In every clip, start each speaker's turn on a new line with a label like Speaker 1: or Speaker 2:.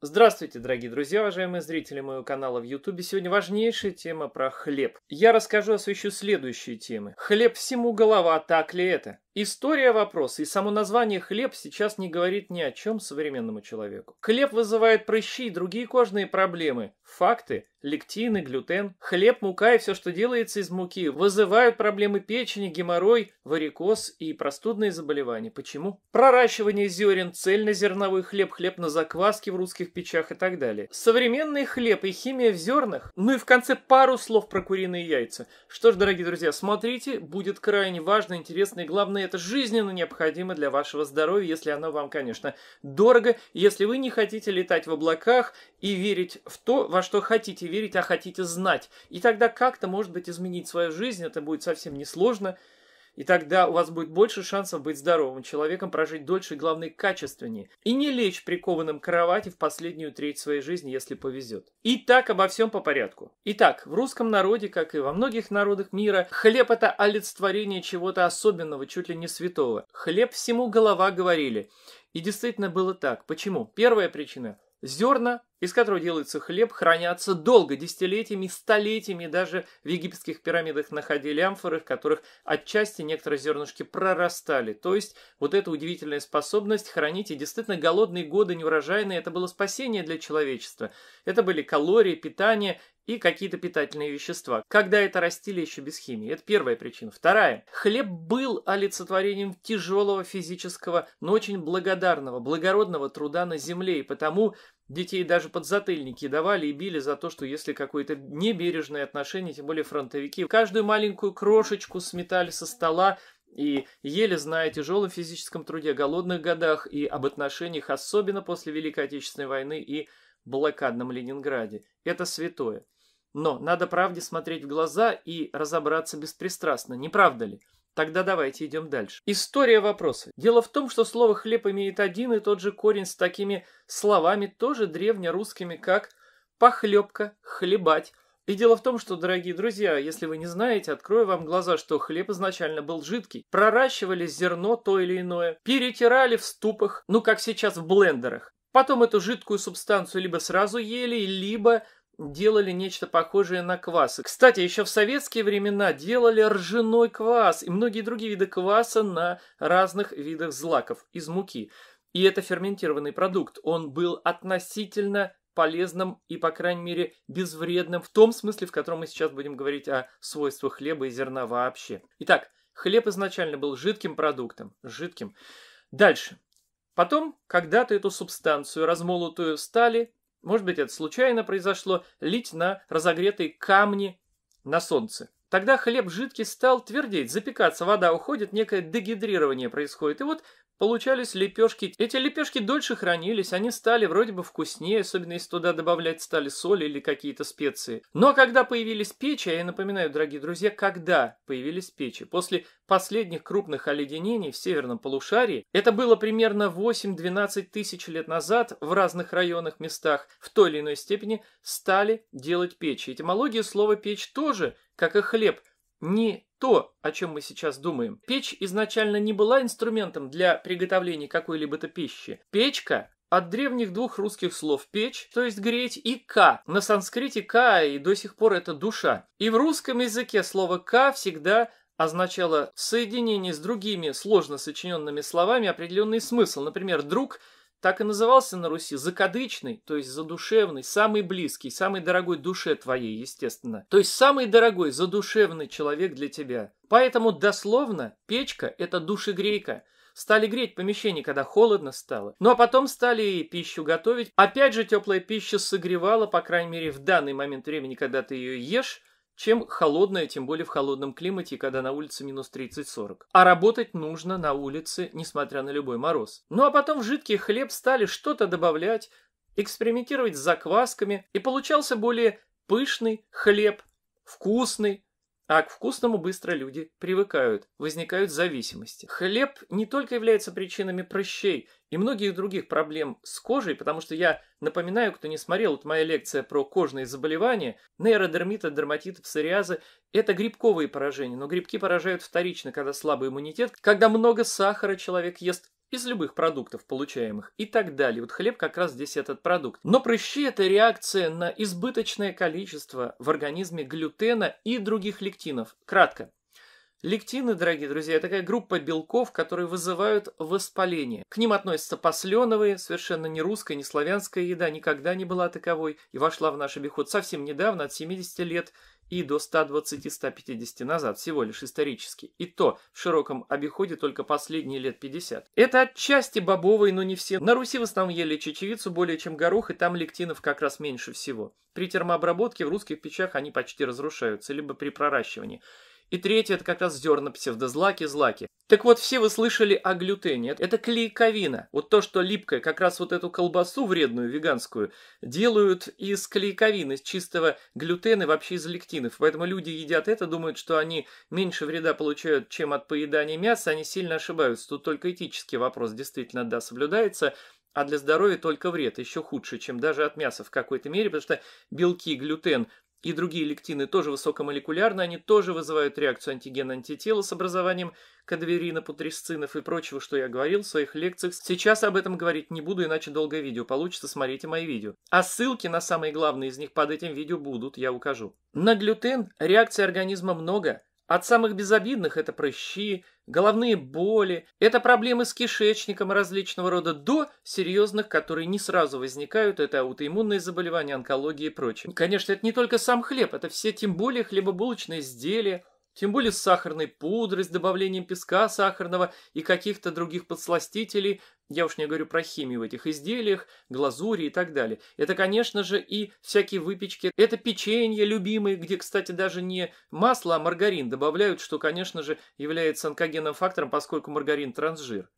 Speaker 1: Здравствуйте, дорогие друзья, уважаемые зрители моего канала в Ютубе. Сегодня важнейшая тема про хлеб. Я расскажу, освещу следующие темы. Хлеб всему голова, так ли это? История вопроса и само название «хлеб» сейчас не говорит ни о чем современному человеку. Хлеб вызывает прыщи и другие кожные проблемы. Факты – лектины, глютен, хлеб, мука и все, что делается из муки – вызывают проблемы печени, геморрой, варикоз и простудные заболевания. Почему? Проращивание зерен, цельнозерновой хлеб, хлеб на закваске в русских печах и так далее. Современный хлеб и химия в зернах. Ну и в конце пару слов про куриные яйца. Что ж, дорогие друзья, смотрите, будет крайне важно, интересно и главное это жизненно необходимо для вашего здоровья, если оно вам, конечно, дорого, если вы не хотите летать в облаках и верить в то, во что хотите верить, а хотите знать. И тогда как-то, может быть, изменить свою жизнь, это будет совсем несложно, сложно и тогда у вас будет больше шансов быть здоровым человеком, прожить дольше и, главное, качественнее. И не лечь прикованным к кровати в последнюю треть своей жизни, если повезет. И так обо всем по порядку. Итак, в русском народе, как и во многих народах мира, хлеб – это олицетворение чего-то особенного, чуть ли не святого. Хлеб всему голова, говорили. И действительно было так. Почему? Первая причина – Зерна, из которого делается хлеб, хранятся долго, десятилетиями, столетиями. Даже в египетских пирамидах находили амфоры, в которых отчасти некоторые зернышки прорастали. То есть вот эта удивительная способность хранить и действительно голодные годы неурожайные, это было спасение для человечества. Это были калории, питание и какие-то питательные вещества, когда это растили еще без химии. Это первая причина. Вторая. Хлеб был олицетворением тяжелого физического, но очень благодарного, благородного труда на земле, и потому детей даже подзатыльники давали и били за то, что если какое-то небережное отношение, тем более фронтовики, каждую маленькую крошечку сметали со стола, и еле зная о тяжелом физическом труде, голодных годах и об отношениях, особенно после Великой Отечественной войны и блокадном Ленинграде. Это святое. Но надо правде смотреть в глаза и разобраться беспристрастно, не правда ли? Тогда давайте идем дальше. История вопроса. Дело в том, что слово «хлеб» имеет один и тот же корень с такими словами, тоже древнерусскими, как «похлебка», «хлебать». И дело в том, что, дорогие друзья, если вы не знаете, открою вам глаза, что хлеб изначально был жидкий. Проращивали зерно то или иное, перетирали в ступах, ну как сейчас в блендерах. Потом эту жидкую субстанцию либо сразу ели, либо делали нечто похожее на квас. Кстати, еще в советские времена делали ржаной квас и многие другие виды кваса на разных видах злаков из муки. И это ферментированный продукт. Он был относительно полезным и, по крайней мере, безвредным в том смысле, в котором мы сейчас будем говорить о свойствах хлеба и зерна вообще. Итак, хлеб изначально был жидким продуктом. Жидким. Дальше. Потом когда-то эту субстанцию, размолотую стали, может быть это случайно произошло, лить на разогретые камни на солнце. Тогда хлеб жидкий стал твердеть, запекаться, вода уходит, некое дегидрирование происходит. И вот получались лепешки. Эти лепешки дольше хранились, они стали вроде бы вкуснее, особенно если туда добавлять стали соль или какие-то специи. Но когда появились печи, а я напоминаю, дорогие друзья, когда появились печи? После последних крупных оледенений в северном полушарии, это было примерно 8-12 тысяч лет назад в разных районах, местах, в той или иной степени стали делать печи. Этимология слова «печь» тоже как и хлеб, не то, о чем мы сейчас думаем. Печь изначально не была инструментом для приготовления какой-либо-то пищи. Печка от древних двух русских слов «печь», то есть «греть», и «ка». На санскрите «ка» и до сих пор это «душа». И в русском языке слово «ка» всегда означало в соединении с другими сложно сочиненными словами определенный смысл. Например, «друг» так и назывался на Руси закадычный, то есть задушевный, самый близкий, самый дорогой душе твоей, естественно. То есть самый дорогой, задушевный человек для тебя. Поэтому дословно печка – это душегрейка. Стали греть помещение, когда холодно стало. Ну а потом стали и пищу готовить. Опять же, теплая пища согревала, по крайней мере, в данный момент времени, когда ты ее ешь, чем холодное, тем более в холодном климате, когда на улице минус 30-40. А работать нужно на улице, несмотря на любой мороз. Ну а потом в жидкий хлеб стали что-то добавлять, экспериментировать с заквасками, и получался более пышный хлеб, вкусный, а к вкусному быстро люди привыкают, возникают зависимости. Хлеб не только является причинами прыщей и многих других проблем с кожей, потому что я напоминаю, кто не смотрел, вот моя лекция про кожные заболевания, нейродермита, дерматита, псориазы, это грибковые поражения, но грибки поражают вторично, когда слабый иммунитет, когда много сахара человек ест из любых продуктов получаемых и так далее. Вот хлеб как раз здесь этот продукт. Но прыщи – это реакция на избыточное количество в организме глютена и других лектинов. Кратко. Лектины, дорогие друзья, это такая группа белков, которые вызывают воспаление. К ним относятся посленовые, совершенно не русская, не славянская еда, никогда не была таковой и вошла в наш обиход совсем недавно, от 70 лет, и до 120-150 назад, всего лишь исторически, и то в широком обиходе только последние лет 50. Это отчасти бобовые, но не все. На Руси в основном ели чечевицу более чем горох, и там лектинов как раз меньше всего. При термообработке в русских печах они почти разрушаются, либо при проращивании. И третье – это как раз зерна псевдозлаки, злаки. Так вот, все вы слышали о глютене. Это клейковина. Вот то, что липкое, как раз вот эту колбасу вредную, веганскую, делают из клейковины, из чистого глютена, вообще из лектинов. Поэтому люди едят это, думают, что они меньше вреда получают, чем от поедания мяса. Они сильно ошибаются. Тут только этический вопрос действительно, да, соблюдается а для здоровья только вред, еще худше, чем даже от мяса в какой-то мере, потому что белки, глютен и другие лектины тоже высокомолекулярны, они тоже вызывают реакцию антигена антитела с образованием кадверина, путресцинов и прочего, что я говорил в своих лекциях. Сейчас об этом говорить не буду, иначе долгое видео получится, смотрите мои видео. А ссылки на самые главные из них под этим видео будут, я укажу. На глютен реакций организма много – от самых безобидных это прыщи, головные боли, это проблемы с кишечником различного рода до серьезных, которые не сразу возникают, это аутоиммунные заболевания, онкология и прочее. Конечно, это не только сам хлеб, это все тем более хлебобулочные изделия, тем более с сахарной пудрой, с добавлением песка сахарного и каких-то других подсластителей, я уж не говорю про химию в этих изделиях, глазури и так далее. Это, конечно же, и всякие выпечки. Это печенье любимые, где, кстати, даже не масло, а маргарин добавляют, что, конечно же, является онкогенным фактором, поскольку маргарин – трансжир.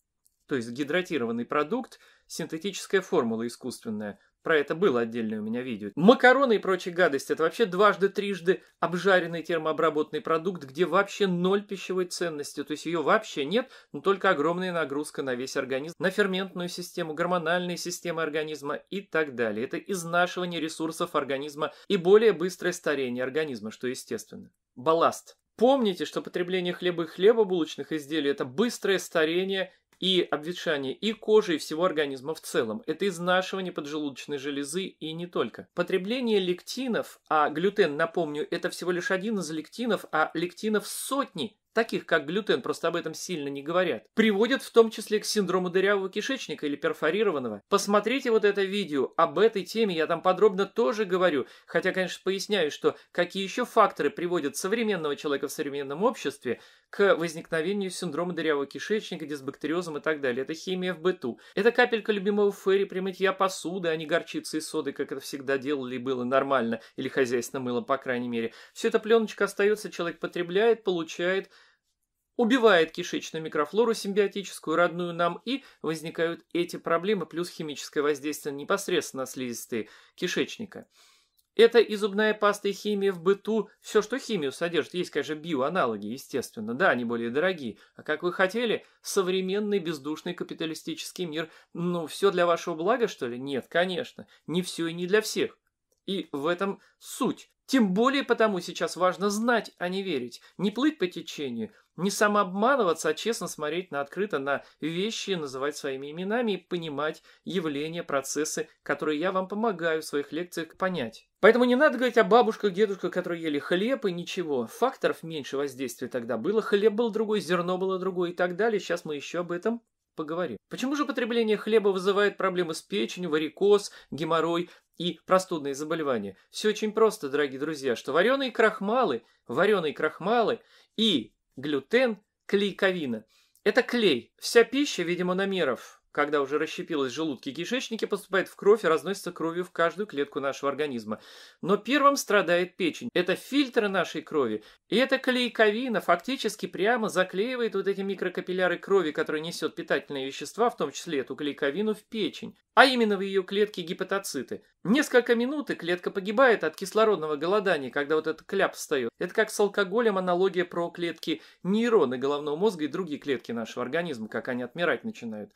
Speaker 1: То есть гидратированный продукт, синтетическая формула искусственная – про это было отдельное у меня видео. Макароны и прочие гадости это вообще дважды-трижды обжаренный термообработанный продукт, где вообще ноль пищевой ценности, то есть ее вообще нет, но только огромная нагрузка на весь организм, на ферментную систему, гормональные системы организма и так далее. Это изнашивание ресурсов организма и более быстрое старение организма, что естественно. Балласт. Помните, что потребление хлеба и хлебобулочных изделий – это быстрое старение и обветшание и кожи, и всего организма в целом. Это изнашивание поджелудочной железы и не только. Потребление лектинов, а глютен, напомню, это всего лишь один из лектинов, а лектинов сотни, таких как глютен, просто об этом сильно не говорят, приводят в том числе к синдрому дырявого кишечника или перфорированного. Посмотрите вот это видео, об этой теме я там подробно тоже говорю, хотя, конечно, поясняю, что какие еще факторы приводят современного человека в современном обществе к возникновению синдрома дырявого кишечника, дисбактериозом и так далее. Это химия в быту. Это капелька любимого фэри при мытье посуды, а не горчицы и соды, как это всегда делали и было нормально, или хозяйственным мылом, по крайней мере. Все это пленочка остается, человек потребляет, получает, убивает кишечную микрофлору симбиотическую, родную нам, и возникают эти проблемы, плюс химическое воздействие непосредственно на слизистые кишечника. Это и зубная паста, и химия в быту, все, что химию содержит. Есть, конечно, биоаналоги, естественно, да, они более дорогие. А как вы хотели, современный бездушный капиталистический мир, ну, все для вашего блага, что ли? Нет, конечно, не все и не для всех. И в этом суть. Тем более потому сейчас важно знать, а не верить. Не плыть по течению, не самообманываться, а честно смотреть на открыто на вещи, называть своими именами и понимать явления, процессы, которые я вам помогаю в своих лекциях понять. Поэтому не надо говорить о бабушках, дедушках, которые ели хлеб и ничего. Факторов меньше воздействия тогда было. Хлеб был другой, зерно было другое и так далее. Сейчас мы еще об этом поговорим. Почему же потребление хлеба вызывает проблемы с печенью, варикоз, геморрой и простудные заболевания? Все очень просто, дорогие друзья, что вареные крахмалы, вареные крахмалы и глютен, клейковина – это клей. Вся пища, видимо, намеров когда уже расщепилось желудки и кишечники, поступает в кровь и разносится кровью в каждую клетку нашего организма. Но первым страдает печень. Это фильтры нашей крови. И эта клейковина фактически прямо заклеивает вот эти микрокапилляры крови, которые несет питательные вещества, в том числе эту клейковину, в печень. А именно в ее клетке гепатоциты. Несколько минут и клетка погибает от кислородного голодания, когда вот этот кляп встает. Это как с алкоголем аналогия про клетки нейроны головного мозга и другие клетки нашего организма, как они отмирать начинают.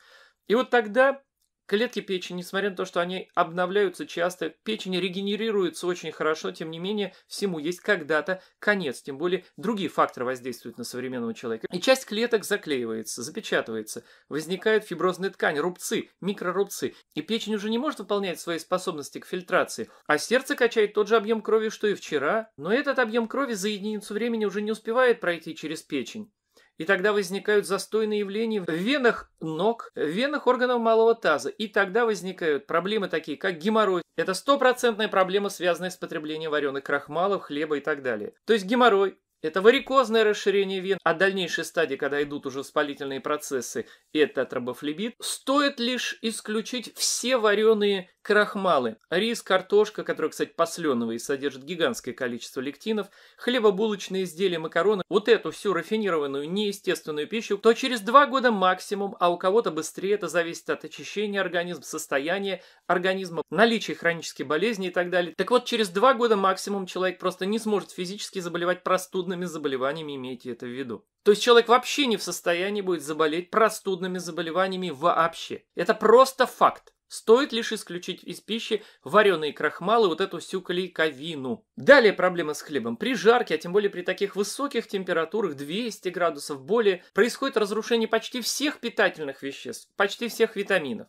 Speaker 1: И вот тогда клетки печени, несмотря на то, что они обновляются часто, печень регенерируется очень хорошо, тем не менее, всему есть когда-то конец, тем более другие факторы воздействуют на современного человека. И часть клеток заклеивается, запечатывается, возникают фиброзные ткани, рубцы, микрорубцы, и печень уже не может выполнять свои способности к фильтрации, а сердце качает тот же объем крови, что и вчера, но этот объем крови за единицу времени уже не успевает пройти через печень. И тогда возникают застойные явления в венах ног, в венах органов малого таза. И тогда возникают проблемы такие, как геморрой. Это стопроцентная проблема, связанная с потреблением вареных крахмалов, хлеба и так далее. То есть геморрой, это варикозное расширение вен, а дальнейшей стадии, когда идут уже воспалительные процессы, это тромбофлебит. Стоит лишь исключить все вареные крахмалы. Рис, картошка, которая, кстати, посленовая и содержит гигантское количество лектинов, хлебобулочные изделия, макароны, вот эту всю рафинированную, неестественную пищу, то через два года максимум, а у кого-то быстрее, это зависит от очищения организма, состояния организма, наличия хронической болезни и так далее. Так вот, через два года максимум человек просто не сможет физически заболевать простудным простудными заболеваниями имейте это в виду. То есть человек вообще не в состоянии будет заболеть простудными заболеваниями вообще. Это просто факт. Стоит лишь исключить из пищи вареные крахмалы, вот эту всю клейковину. Далее проблема с хлебом. При жарке, а тем более при таких высоких температурах, 200 градусов более, происходит разрушение почти всех питательных веществ, почти всех витаминов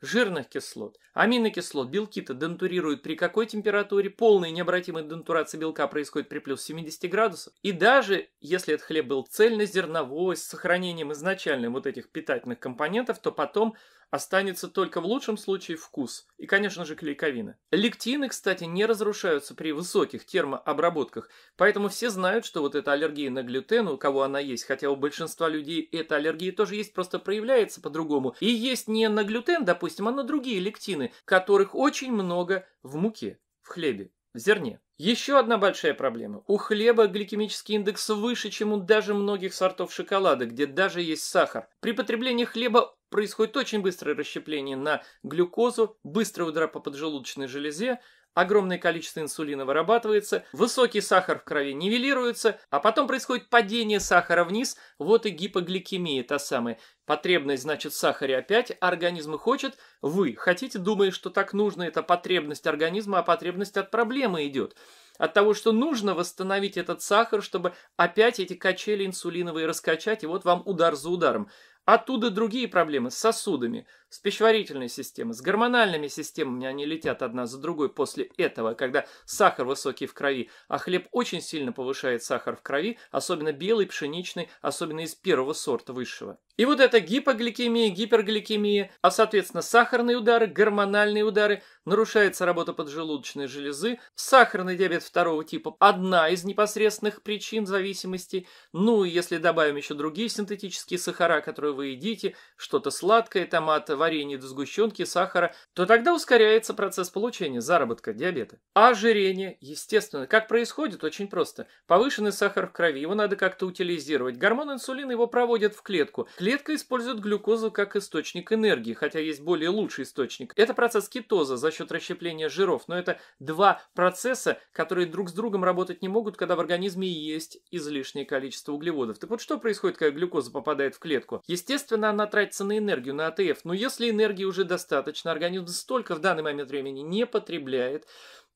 Speaker 1: жирных кислот, аминокислот, белки-то дентурируют при какой температуре, полная необратимая дентурация белка происходит при плюс 70 градусов, и даже если этот хлеб был цельнозерновой, с сохранением изначально вот этих питательных компонентов, то потом Останется только в лучшем случае вкус и, конечно же, клейковина. Лектины, кстати, не разрушаются при высоких термообработках, поэтому все знают, что вот эта аллергия на глютен, у кого она есть, хотя у большинства людей эта аллергия тоже есть, просто проявляется по-другому. И есть не на глютен, допустим, а на другие лектины, которых очень много в муке, в хлебе, в зерне. Еще одна большая проблема. У хлеба гликемический индекс выше, чем у даже многих сортов шоколада, где даже есть сахар. При потреблении хлеба происходит очень быстрое расщепление на глюкозу, быстрый удар по поджелудочной железе, огромное количество инсулина вырабатывается, высокий сахар в крови нивелируется, а потом происходит падение сахара вниз, вот и гипогликемия та самая. Потребность, значит, в сахаре опять, организм и хочет, вы хотите, думая, что так нужно, это потребность организма, а потребность от проблемы идет. От того, что нужно восстановить этот сахар, чтобы опять эти качели инсулиновые раскачать, и вот вам удар за ударом. Оттуда другие проблемы с сосудами, с пищеварительной системой, с гормональными системами они летят одна за другой после этого, когда сахар высокий в крови, а хлеб очень сильно повышает сахар в крови, особенно белый, пшеничный, особенно из первого сорта высшего. И вот это гипогликемия, гипергликемия, а соответственно сахарные удары, гормональные удары, нарушается работа поджелудочной железы, сахарный диабет второго типа – одна из непосредственных причин зависимости, ну и если добавим еще другие синтетические сахара, которые вы едите, что-то сладкое, томат, варенье до сгущенки сахара, то тогда ускоряется процесс получения заработка диабета. А ожирение, естественно, как происходит, очень просто. Повышенный сахар в крови, его надо как-то утилизировать. Гормон инсулина его проводят в клетку. Клетка использует глюкозу как источник энергии, хотя есть более лучший источник. Это процесс кетоза за счет расщепления жиров, но это два процесса, которые друг с другом работать не могут, когда в организме есть излишнее количество углеводов. Так вот, что происходит, когда глюкоза попадает в клетку? Естественно, она тратится на энергию, на АТФ, но если энергии уже достаточно, организм столько в данный момент времени не потребляет,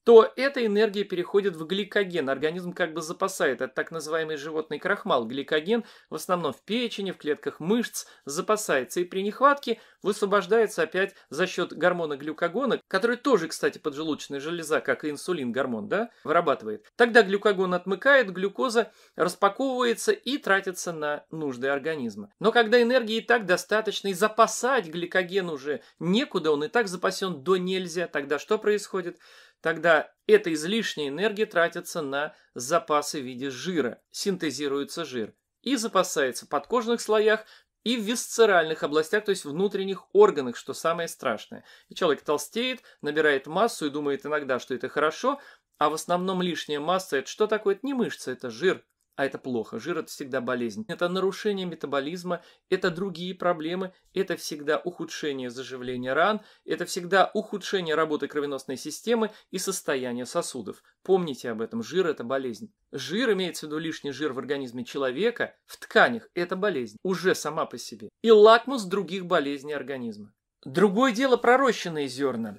Speaker 1: то эта энергия переходит в гликоген. Организм как бы запасает этот так называемый животный крахмал. Гликоген в основном в печени, в клетках мышц запасается и при нехватке высвобождается опять за счет гормона глюкогона, который тоже, кстати, поджелудочная железа, как и инсулин, гормон, да, вырабатывает. Тогда глюкогон отмыкает, глюкоза распаковывается и тратится на нужды организма. Но когда энергии и так достаточно, и запасать гликоген уже некуда, он и так запасен до нельзя, тогда что происходит? Тогда эта излишняя энергия тратится на запасы в виде жира, синтезируется жир и запасается в подкожных слоях и в висцеральных областях, то есть внутренних органах, что самое страшное. И человек толстеет, набирает массу и думает иногда, что это хорошо, а в основном лишняя масса – это что такое? Это не мышца, это жир – а это плохо, жир – это всегда болезнь. Это нарушение метаболизма, это другие проблемы, это всегда ухудшение заживления ран, это всегда ухудшение работы кровеносной системы и состояния сосудов. Помните об этом, жир – это болезнь. Жир, имеется в виду лишний жир в организме человека, в тканях – это болезнь, уже сама по себе. И лакмус других болезней организма. Другое дело пророщенные зерна.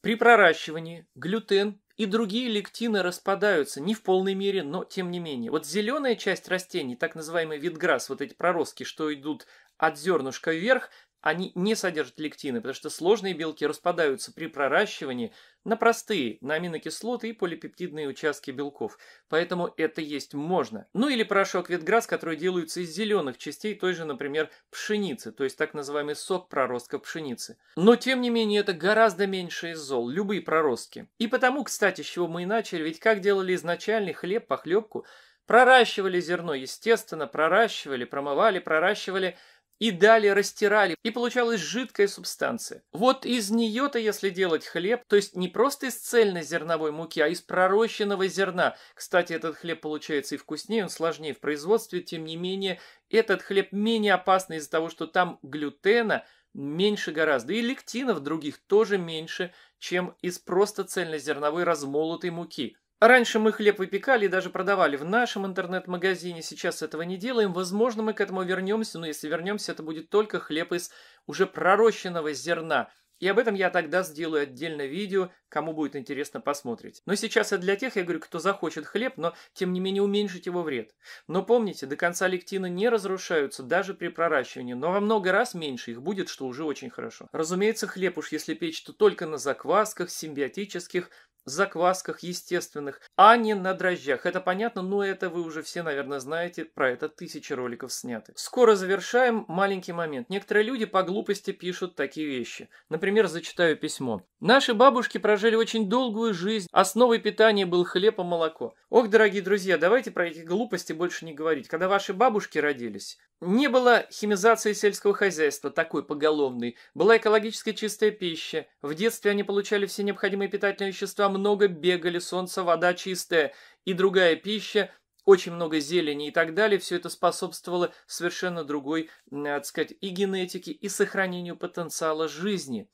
Speaker 1: При проращивании глютен и другие лектины распадаются, не в полной мере, но тем не менее. Вот зеленая часть растений, так называемый витграсс, вот эти проростки, что идут от зернышка вверх, они не содержат лектины, потому что сложные белки распадаются при проращивании на простые, на аминокислоты и полипептидные участки белков. Поэтому это есть можно. Ну или порошок ветграс, который делается из зеленых частей той же, например, пшеницы, то есть так называемый сок проростка пшеницы. Но тем не менее это гораздо меньше из зол, любые проростки. И потому, кстати, с чего мы и начали, ведь как делали изначальный хлеб, похлебку, проращивали зерно, естественно, проращивали, промывали, проращивали – и далее растирали, и получалась жидкая субстанция. Вот из нее-то, если делать хлеб, то есть не просто из цельной зерновой муки, а из пророщенного зерна. Кстати, этот хлеб получается и вкуснее, он сложнее в производстве, тем не менее, этот хлеб менее опасный из-за того, что там глютена меньше гораздо, и лектинов других тоже меньше, чем из просто цельнозерновой размолотой муки – Раньше мы хлеб выпекали и даже продавали в нашем интернет-магазине, сейчас этого не делаем. Возможно, мы к этому вернемся, но если вернемся, это будет только хлеб из уже пророщенного зерна. И об этом я тогда сделаю отдельное видео, кому будет интересно посмотреть. Но сейчас я для тех, я говорю, кто захочет хлеб, но тем не менее уменьшить его вред. Но помните, до конца лектина не разрушаются даже при проращивании, но во много раз меньше их будет, что уже очень хорошо. Разумеется, хлеб уж если печь, то только на заквасках, симбиотических, заквасках естественных, а не на дрожжах. Это понятно, но это вы уже все, наверное, знаете, про это тысячи роликов сняты. Скоро завершаем, маленький момент. Некоторые люди по глупости пишут такие вещи. Например, зачитаю письмо. Наши бабушки прожили очень долгую жизнь, основой а питания был хлеб и молоко. Ох, дорогие друзья, давайте про эти глупости больше не говорить. Когда ваши бабушки родились, не было химизации сельского хозяйства такой поголовной, была экологически чистая пища, в детстве они получали все необходимые питательные вещества, много бегали, солнце, вода чистая и другая пища, очень много зелени и так далее, все это способствовало совершенно другой, э, так сказать, и генетике, и сохранению потенциала жизни.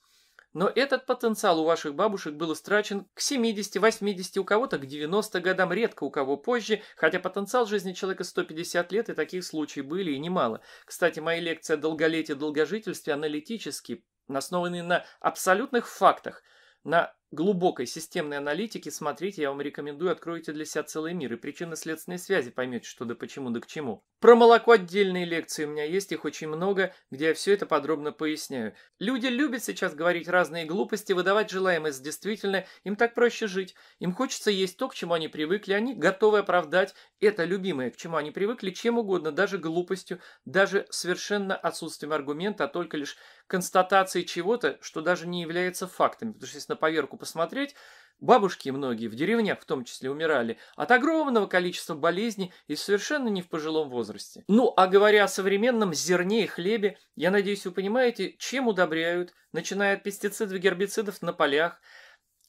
Speaker 1: Но этот потенциал у ваших бабушек был истрачен к 70-80, у кого-то к 90 годам, редко у кого позже, хотя потенциал жизни человека 150 лет, и таких случаев были и немало. Кстати, моя лекция о долголетии и долгожительстве аналитические, основанные на абсолютных фактах, на глубокой системной аналитики смотрите, я вам рекомендую, откройте для себя целый мир и причинно-следственные связи поймете, что да почему да к чему. Про молоко отдельные лекции у меня есть, их очень много, где я все это подробно поясняю. Люди любят сейчас говорить разные глупости, выдавать желаемое за действительное, им так проще жить. Им хочется есть то, к чему они привыкли, они готовы оправдать это любимое, к чему они привыкли, чем угодно, даже глупостью, даже совершенно отсутствием аргумента, а только лишь констатации чего-то, что даже не является фактами. Потому что если на поверку посмотреть, бабушки многие, в деревнях в том числе, умирали от огромного количества болезней и совершенно не в пожилом возрасте. Ну, а говоря о современном зерне и хлебе, я надеюсь, вы понимаете, чем удобряют, начиная от пестицидов и гербицидов на полях,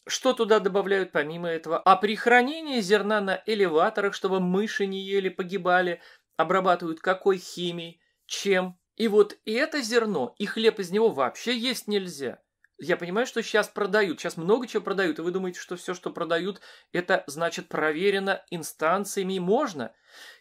Speaker 1: что туда добавляют помимо этого? А при хранении зерна на элеваторах, чтобы мыши не ели, погибали, обрабатывают какой химией, чем, и вот и это зерно, и хлеб из него вообще есть нельзя. Я понимаю, что сейчас продают, сейчас много чего продают, и вы думаете, что все, что продают, это значит проверено инстанциями и можно.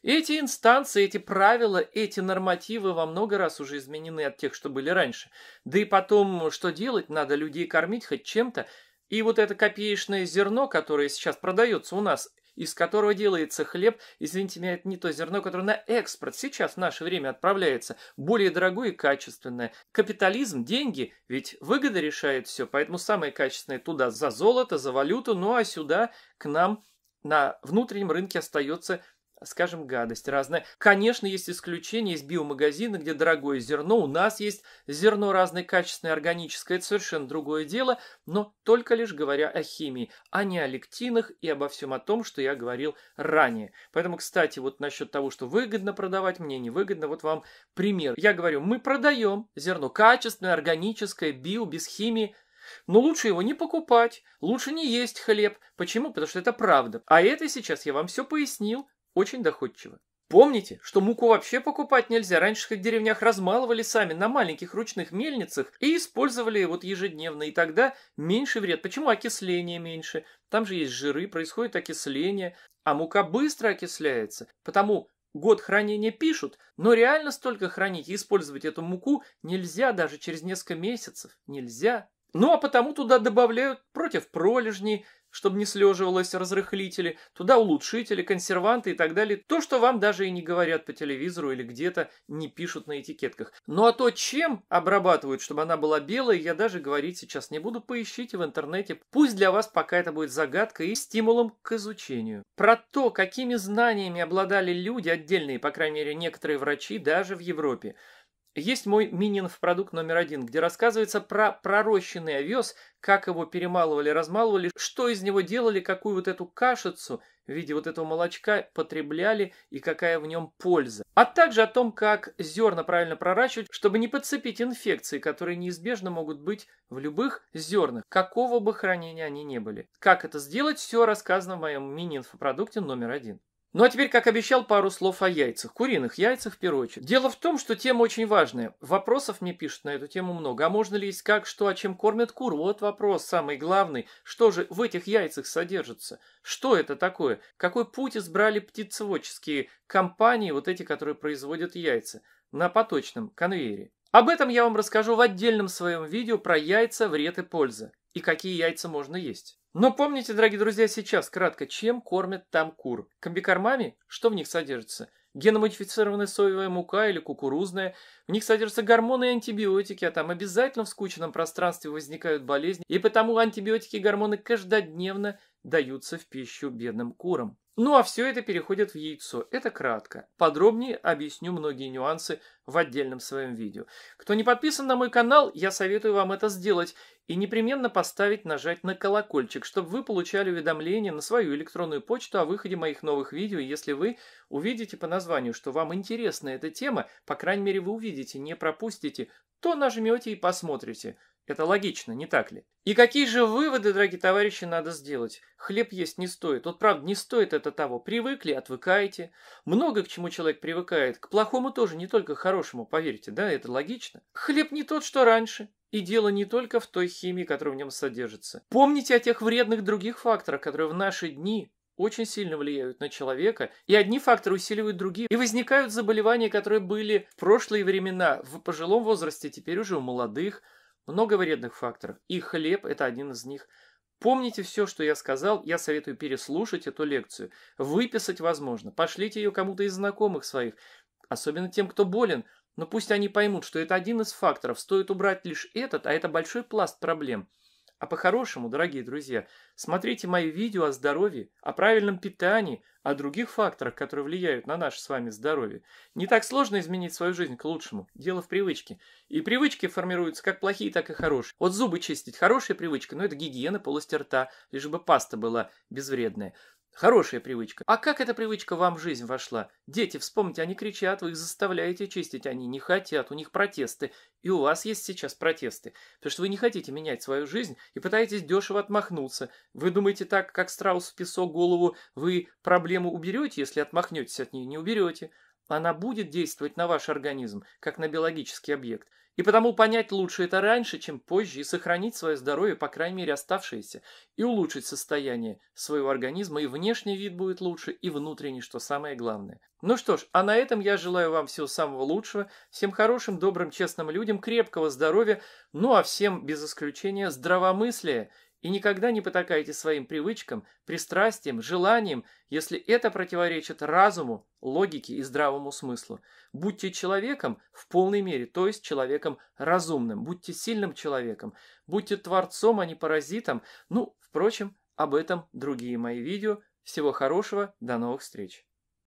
Speaker 1: Эти инстанции, эти правила, эти нормативы во много раз уже изменены от тех, что были раньше. Да и потом, что делать, надо людей кормить хоть чем-то. И вот это копеечное зерно, которое сейчас продается у нас, из которого делается хлеб, извините меня, это не то зерно, которое на экспорт сейчас в наше время отправляется, более дорогое и качественное. Капитализм, деньги, ведь выгода решает все, поэтому самое качественное туда за золото, за валюту, ну а сюда к нам на внутреннем рынке остается скажем, гадость разная. Конечно, есть исключения из биомагазина, где дорогое зерно. У нас есть зерно разной качественной, органическое. Это совершенно другое дело, но только лишь говоря о химии, а не о лектинах и обо всем о том, что я говорил ранее. Поэтому, кстати, вот насчет того, что выгодно продавать, мне невыгодно, вот вам пример. Я говорю, мы продаем зерно качественное, органическое, био, без химии, но лучше его не покупать, лучше не есть хлеб. Почему? Потому что это правда. А это сейчас я вам все пояснил очень доходчиво. Помните, что муку вообще покупать нельзя. Раньше в деревнях размалывали сами на маленьких ручных мельницах и использовали вот ежедневно. И тогда меньше вред. Почему окисление меньше? Там же есть жиры, происходит окисление. А мука быстро окисляется. Потому год хранения пишут, но реально столько хранить и использовать эту муку нельзя даже через несколько месяцев. Нельзя. Ну, а потому туда добавляют против пролежней, чтобы не слеживалось разрыхлители, туда улучшители, консерванты и так далее. То, что вам даже и не говорят по телевизору или где-то не пишут на этикетках. Ну а то, чем обрабатывают, чтобы она была белой, я даже говорить сейчас не буду. Поищите в интернете. Пусть для вас пока это будет загадкой и стимулом к изучению. Про то, какими знаниями обладали люди, отдельные, по крайней мере, некоторые врачи, даже в Европе. Есть мой в продукт номер один, где рассказывается про пророщенный овес, как его перемалывали, размалывали, что из него делали, какую вот эту кашицу в виде вот этого молочка потребляли и какая в нем польза. А также о том, как зерна правильно проращивать, чтобы не подцепить инфекции, которые неизбежно могут быть в любых зернах, какого бы хранения они ни были. Как это сделать, все рассказано в моем мини-инфопродукте номер один. Ну а теперь, как обещал, пару слов о яйцах. Куриных яйцах в первую очередь. Дело в том, что тема очень важная. Вопросов мне пишут на эту тему много. А можно ли есть как, что, а чем кормят кур? Вот вопрос самый главный. Что же в этих яйцах содержится? Что это такое? Какой путь избрали птицеводческие компании, вот эти, которые производят яйца, на поточном конвейере? Об этом я вам расскажу в отдельном своем видео про яйца, вред и польза. И какие яйца можно есть. Но помните, дорогие друзья, сейчас кратко, чем кормят там кур? Комбикормами? Что в них содержится? Геномодифицированная соевая мука или кукурузная. В них содержатся гормоны и антибиотики, а там обязательно в скучном пространстве возникают болезни, и потому антибиотики и гормоны каждодневно даются в пищу бедным курам. Ну а все это переходит в яйцо. Это кратко. Подробнее объясню многие нюансы в отдельном своем видео. Кто не подписан на мой канал, я советую вам это сделать и непременно поставить нажать на колокольчик, чтобы вы получали уведомления на свою электронную почту о выходе моих новых видео. Если вы увидите по названию, что вам интересна эта тема, по крайней мере вы увидите, не пропустите, то нажмете и посмотрите – это логично, не так ли? И какие же выводы, дорогие товарищи, надо сделать? Хлеб есть не стоит. Вот правда, не стоит это того. Привыкли, отвыкаете. Много к чему человек привыкает. К плохому тоже, не только к хорошему, поверьте, да, это логично. Хлеб не тот, что раньше. И дело не только в той химии, которая в нем содержится. Помните о тех вредных других факторах, которые в наши дни очень сильно влияют на человека, и одни факторы усиливают другие, и возникают заболевания, которые были в прошлые времена, в пожилом возрасте, теперь уже у молодых, много вредных факторов, и хлеб – это один из них. Помните все, что я сказал, я советую переслушать эту лекцию. Выписать возможно, пошлите ее кому-то из знакомых своих, особенно тем, кто болен, но пусть они поймут, что это один из факторов, стоит убрать лишь этот, а это большой пласт проблем – а по-хорошему, дорогие друзья, смотрите мои видео о здоровье, о правильном питании, о других факторах, которые влияют на наше с вами здоровье. Не так сложно изменить свою жизнь к лучшему. Дело в привычке. И привычки формируются как плохие, так и хорошие. Вот зубы чистить – хорошая привычка, но это гигиена полости рта, лишь бы паста была безвредная. Хорошая привычка. А как эта привычка вам в жизнь вошла? Дети, вспомните, они кричат, вы их заставляете чистить, они не хотят, у них протесты. И у вас есть сейчас протесты. Потому что вы не хотите менять свою жизнь и пытаетесь дешево отмахнуться. Вы думаете так, как страус в песок голову, вы проблему уберете, если отмахнетесь от нее, не уберете она будет действовать на ваш организм, как на биологический объект, и потому понять лучше это раньше, чем позже, и сохранить свое здоровье, по крайней мере, оставшееся, и улучшить состояние своего организма, и внешний вид будет лучше, и внутренний, что самое главное. Ну что ж, а на этом я желаю вам всего самого лучшего, всем хорошим, добрым, честным людям, крепкого здоровья, ну а всем, без исключения, здравомыслия и никогда не потакайте своим привычкам, пристрастиям, желаниям, если это противоречит разуму, логике и здравому смыслу. Будьте человеком в полной мере, то есть человеком разумным. Будьте сильным человеком. Будьте творцом, а не паразитом. Ну, впрочем, об этом другие мои видео. Всего хорошего, до новых встреч.